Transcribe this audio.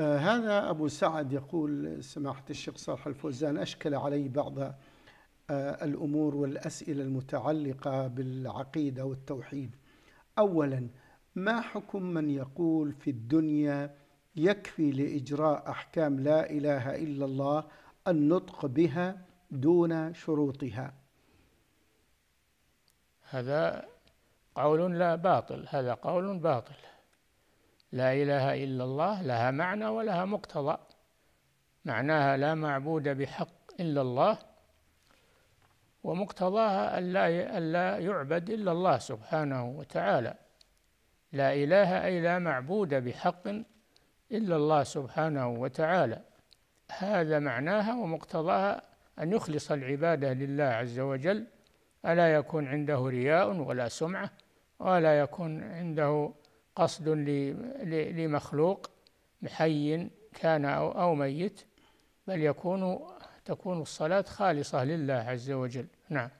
آه، هذا أبو سعد يقول سماحة الشيخ صالح الفوزان أشكل علي بعض آه، الأمور والأسئلة المتعلقة بالعقيدة والتوحيد أولا ما حكم من يقول في الدنيا يكفي لإجراء أحكام لا إله إلا الله النطق بها دون شروطها هذا قول لا باطل هذا قول باطل لا إله إلا الله لها معنى ولها مقتضى معناها لا معبود بحق إلا الله ومقتضاها ألا ألا يعبد إلا الله سبحانه وتعالى لا إله أي لا معبود بحق إلا الله سبحانه وتعالى هذا معناها ومقتضاها أن يخلص العبادة لله عز وجل ألا يكون عنده رياء ولا سمعة ولا يكون عنده قصد لمخلوق حي كان أو, ميت بل يكون تكون الصلاة خالصة لله عز وجل نعم